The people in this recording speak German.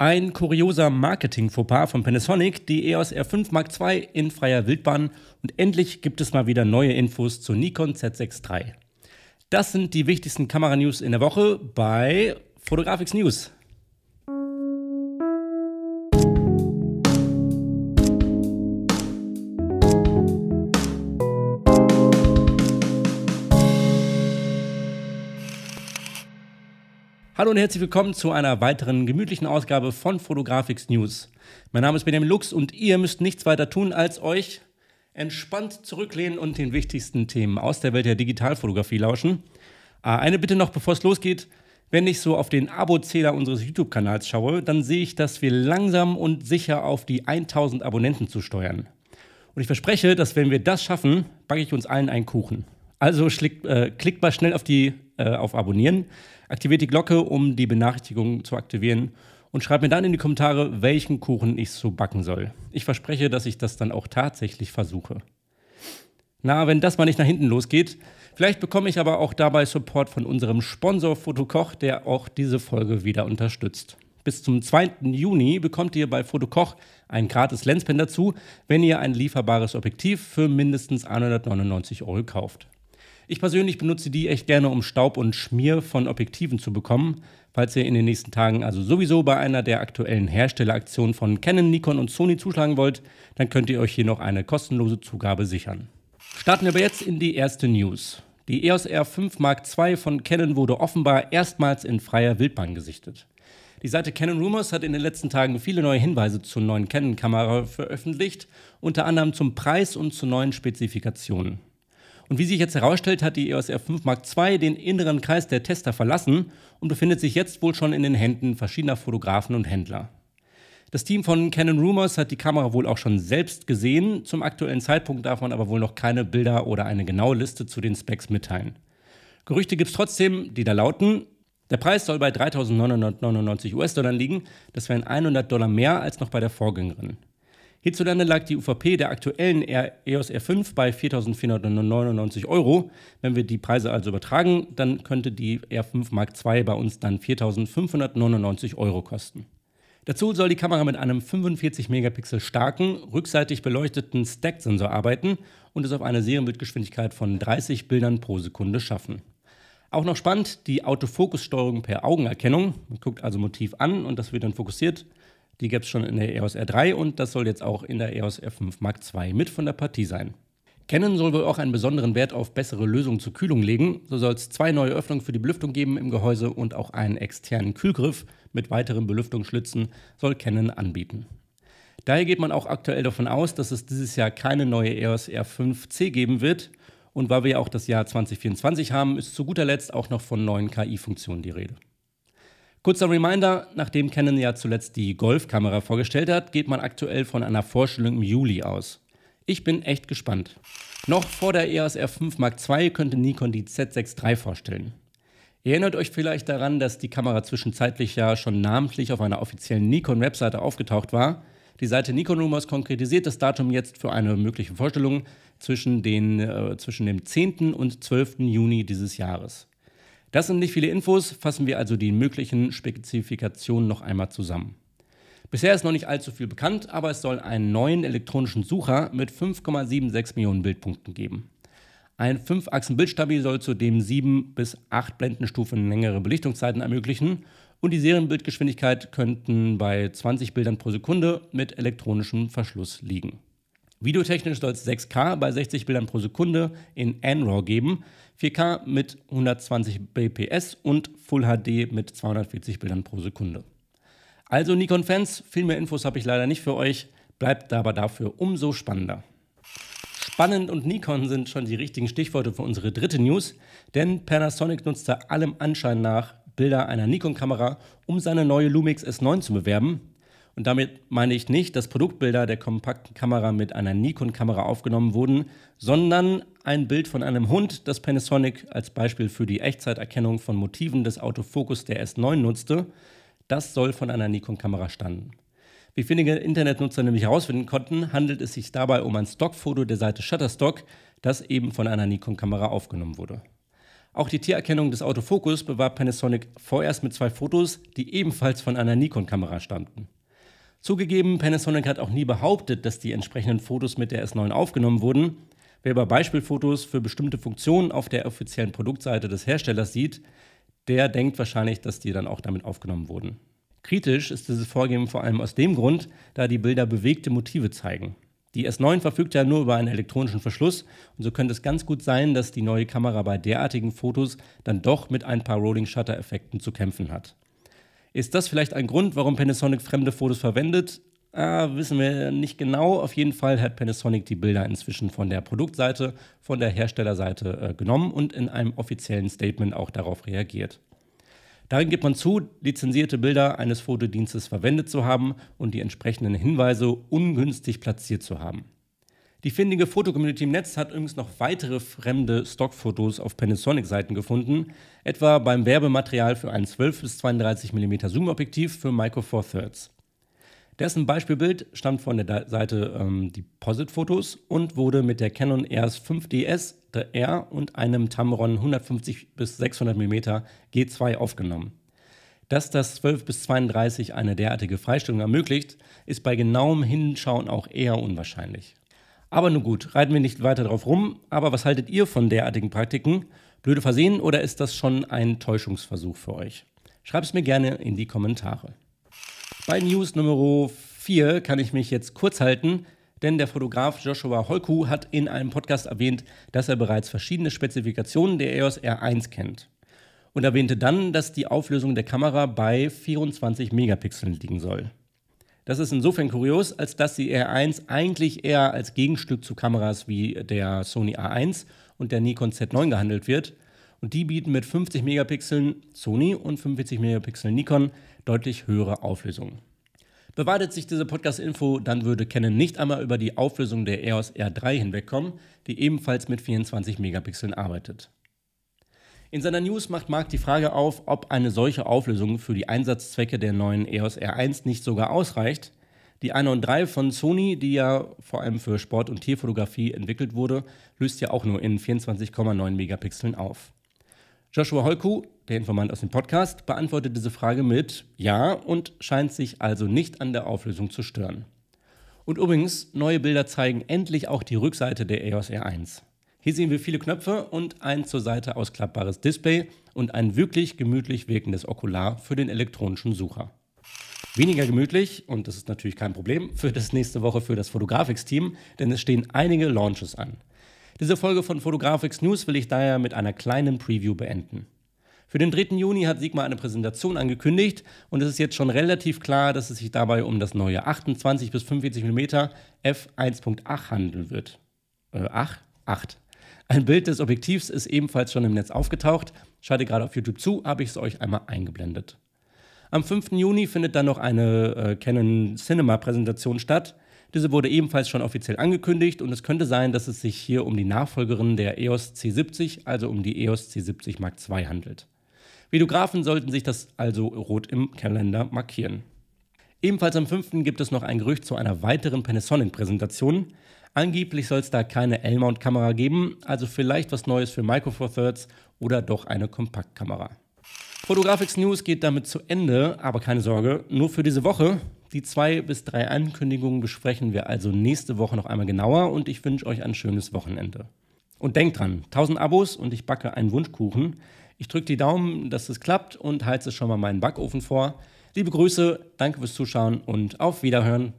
Ein kurioser Marketing-Fauxpas von Panasonic, die EOS R5 Mark II in freier Wildbahn und endlich gibt es mal wieder neue Infos zur Nikon Z6 III. Das sind die wichtigsten Kameranews in der Woche bei Photographics News. Hallo und herzlich willkommen zu einer weiteren gemütlichen Ausgabe von Fotografics News. Mein Name ist Benjamin Lux und ihr müsst nichts weiter tun, als euch entspannt zurücklehnen und den wichtigsten Themen aus der Welt der Digitalfotografie lauschen. Ah, eine Bitte noch, bevor es losgeht. Wenn ich so auf den Abozähler unseres YouTube-Kanals schaue, dann sehe ich, dass wir langsam und sicher auf die 1000 Abonnenten zu steuern. Und ich verspreche, dass wenn wir das schaffen, backe ich uns allen einen Kuchen. Also schlick, äh, klickt mal schnell auf, die, äh, auf Abonnieren, aktiviert die Glocke, um die Benachrichtigung zu aktivieren und schreibt mir dann in die Kommentare, welchen Kuchen ich so backen soll. Ich verspreche, dass ich das dann auch tatsächlich versuche. Na, wenn das mal nicht nach hinten losgeht, vielleicht bekomme ich aber auch dabei Support von unserem Sponsor Fotokoch, der auch diese Folge wieder unterstützt. Bis zum 2. Juni bekommt ihr bei Fotokoch ein gratis Lenspen dazu, wenn ihr ein lieferbares Objektiv für mindestens 199 Euro kauft. Ich persönlich benutze die echt gerne, um Staub und Schmier von Objektiven zu bekommen. Falls ihr in den nächsten Tagen also sowieso bei einer der aktuellen Herstelleraktionen von Canon, Nikon und Sony zuschlagen wollt, dann könnt ihr euch hier noch eine kostenlose Zugabe sichern. Starten wir aber jetzt in die erste News. Die EOS R5 Mark II von Canon wurde offenbar erstmals in freier Wildbahn gesichtet. Die Seite Canon Rumors hat in den letzten Tagen viele neue Hinweise zur neuen Canon-Kamera veröffentlicht, unter anderem zum Preis und zu neuen Spezifikationen. Und wie sich jetzt herausstellt, hat die EOS R5 Mark II den inneren Kreis der Tester verlassen und befindet sich jetzt wohl schon in den Händen verschiedener Fotografen und Händler. Das Team von Canon Rumors hat die Kamera wohl auch schon selbst gesehen. Zum aktuellen Zeitpunkt darf man aber wohl noch keine Bilder oder eine genaue Liste zu den Specs mitteilen. Gerüchte gibt es trotzdem, die da lauten, der Preis soll bei 3.999 US-Dollar liegen. Das wären 100 Dollar mehr als noch bei der Vorgängerin. Hierzulande lag die UVP der aktuellen EOS R5 bei 4.499 Euro. Wenn wir die Preise also übertragen, dann könnte die R5 Mark II bei uns dann 4.599 Euro kosten. Dazu soll die Kamera mit einem 45 Megapixel starken, rückseitig beleuchteten Stack-Sensor arbeiten und es auf eine Serienbildgeschwindigkeit von 30 Bildern pro Sekunde schaffen. Auch noch spannend, die Autofokussteuerung per Augenerkennung. Man guckt also Motiv an und das wird dann fokussiert. Die gab es schon in der EOS R3 und das soll jetzt auch in der EOS R5 Mark II mit von der Partie sein. Canon soll wohl auch einen besonderen Wert auf bessere Lösungen zur Kühlung legen. So soll es zwei neue Öffnungen für die Belüftung geben im Gehäuse und auch einen externen Kühlgriff mit weiteren Belüftungsschlitzen soll Canon anbieten. Daher geht man auch aktuell davon aus, dass es dieses Jahr keine neue EOS R5C geben wird. Und weil wir ja auch das Jahr 2024 haben, ist zu guter Letzt auch noch von neuen KI-Funktionen die Rede. Kurzer Reminder, nachdem Canon ja zuletzt die Golfkamera vorgestellt hat, geht man aktuell von einer Vorstellung im Juli aus. Ich bin echt gespannt. Noch vor der EOS R5 Mark II könnte Nikon die Z6 III vorstellen. Ihr erinnert euch vielleicht daran, dass die Kamera zwischenzeitlich ja schon namentlich auf einer offiziellen Nikon-Webseite aufgetaucht war. Die Seite Nikon Rumors konkretisiert das Datum jetzt für eine mögliche Vorstellung zwischen, den, äh, zwischen dem 10. und 12. Juni dieses Jahres. Das sind nicht viele Infos, fassen wir also die möglichen Spezifikationen noch einmal zusammen. Bisher ist noch nicht allzu viel bekannt, aber es soll einen neuen elektronischen Sucher mit 5,76 Millionen Bildpunkten geben. Ein 5-Achsen-Bildstabi soll zudem 7 bis 8 Blendenstufen längere Belichtungszeiten ermöglichen und die Serienbildgeschwindigkeit könnten bei 20 Bildern pro Sekunde mit elektronischem Verschluss liegen. Videotechnisch soll es 6K bei 60 Bildern pro Sekunde in NRAW geben, 4K mit 120 bps und Full HD mit 240 Bildern pro Sekunde. Also Nikon-Fans, viel mehr Infos habe ich leider nicht für euch, bleibt aber dafür umso spannender. Spannend und Nikon sind schon die richtigen Stichworte für unsere dritte News, denn Panasonic nutzte allem Anschein nach Bilder einer Nikon-Kamera, um seine neue Lumix S9 zu bewerben. Und damit meine ich nicht, dass Produktbilder der kompakten Kamera mit einer Nikon-Kamera aufgenommen wurden, sondern ein Bild von einem Hund, das Panasonic als Beispiel für die Echtzeiterkennung von Motiven des Autofokus der S9 nutzte. Das soll von einer Nikon-Kamera stammen. Wie wenige Internetnutzer nämlich herausfinden konnten, handelt es sich dabei um ein Stockfoto der Seite Shutterstock, das eben von einer Nikon-Kamera aufgenommen wurde. Auch die Tiererkennung des Autofokus bewarb Panasonic vorerst mit zwei Fotos, die ebenfalls von einer Nikon-Kamera stammten. Zugegeben, Panasonic hat auch nie behauptet, dass die entsprechenden Fotos mit der S9 aufgenommen wurden. Wer aber Beispielfotos für bestimmte Funktionen auf der offiziellen Produktseite des Herstellers sieht, der denkt wahrscheinlich, dass die dann auch damit aufgenommen wurden. Kritisch ist dieses Vorgehen vor allem aus dem Grund, da die Bilder bewegte Motive zeigen. Die S9 verfügt ja nur über einen elektronischen Verschluss und so könnte es ganz gut sein, dass die neue Kamera bei derartigen Fotos dann doch mit ein paar Rolling Shutter Effekten zu kämpfen hat. Ist das vielleicht ein Grund, warum Panasonic fremde Fotos verwendet? Ah, wissen wir nicht genau. Auf jeden Fall hat Panasonic die Bilder inzwischen von der Produktseite, von der Herstellerseite äh, genommen und in einem offiziellen Statement auch darauf reagiert. Darin gibt man zu, lizenzierte Bilder eines Fotodienstes verwendet zu haben und die entsprechenden Hinweise ungünstig platziert zu haben. Die findige Fotocommunity im Netz hat übrigens noch weitere fremde Stockfotos auf Panasonic-Seiten gefunden, etwa beim Werbematerial für ein 12 bis 32 mm Zoom-Objektiv für Micro Four Thirds. Dessen Beispielbild stammt von der Seite ähm, Deposit Fotos und wurde mit der Canon EOS 5DS R und einem Tamron 150 bis 600 mm G2 aufgenommen. Dass das 12 bis 32 eine derartige Freistellung ermöglicht, ist bei genauem Hinschauen auch eher unwahrscheinlich. Aber nun gut, reiten wir nicht weiter drauf rum. Aber was haltet ihr von derartigen Praktiken? Blöde Versehen oder ist das schon ein Täuschungsversuch für euch? Schreibt es mir gerne in die Kommentare. Bei News Nummer 4 kann ich mich jetzt kurz halten, denn der Fotograf Joshua Holku hat in einem Podcast erwähnt, dass er bereits verschiedene Spezifikationen der EOS R1 kennt und erwähnte dann, dass die Auflösung der Kamera bei 24 Megapixeln liegen soll. Das ist insofern kurios, als dass die R1 eigentlich eher als Gegenstück zu Kameras wie der Sony A1 und der Nikon Z9 gehandelt wird. Und die bieten mit 50 Megapixeln Sony und 45 Megapixeln Nikon deutlich höhere Auflösungen. Bewahrtet sich diese Podcast-Info, dann würde Canon nicht einmal über die Auflösung der EOS R3 hinwegkommen, die ebenfalls mit 24 Megapixeln arbeitet. In seiner News macht Mark die Frage auf, ob eine solche Auflösung für die Einsatzzwecke der neuen EOS R1 nicht sogar ausreicht. Die 1 und 3 von Sony, die ja vor allem für Sport- und Tierfotografie entwickelt wurde, löst ja auch nur in 24,9 Megapixeln auf. Joshua Holku, der Informant aus dem Podcast, beantwortet diese Frage mit Ja und scheint sich also nicht an der Auflösung zu stören. Und übrigens, neue Bilder zeigen endlich auch die Rückseite der EOS R1. Hier sehen wir viele Knöpfe und ein zur Seite ausklappbares Display und ein wirklich gemütlich wirkendes Okular für den elektronischen Sucher. Weniger gemütlich, und das ist natürlich kein Problem, für das nächste Woche für das Photographics-Team, denn es stehen einige Launches an. Diese Folge von Photographics News will ich daher mit einer kleinen Preview beenden. Für den 3. Juni hat Sigma eine Präsentation angekündigt und es ist jetzt schon relativ klar, dass es sich dabei um das neue 28 bis 45 mm f1.8 handeln wird. Äh, 8? 8. Ein Bild des Objektivs ist ebenfalls schon im Netz aufgetaucht. Schaltet gerade auf YouTube zu, habe ich es euch einmal eingeblendet. Am 5. Juni findet dann noch eine äh, Canon Cinema Präsentation statt. Diese wurde ebenfalls schon offiziell angekündigt und es könnte sein, dass es sich hier um die Nachfolgerin der EOS C70, also um die EOS C70 Mark II handelt. Videografen sollten sich das also rot im Kalender markieren. Ebenfalls am 5. gibt es noch ein Gerücht zu einer weiteren Panasonic-Präsentation. Angeblich soll es da keine L-Mount-Kamera geben, also vielleicht was Neues für Micro Four Thirds oder doch eine Kompaktkamera. Fotografics News geht damit zu Ende, aber keine Sorge, nur für diese Woche. Die zwei bis drei Ankündigungen besprechen wir also nächste Woche noch einmal genauer und ich wünsche euch ein schönes Wochenende. Und denkt dran, 1000 Abos und ich backe einen Wunschkuchen. Ich drücke die Daumen, dass es klappt und heize schon mal meinen Backofen vor. Liebe Grüße, danke fürs Zuschauen und auf Wiederhören.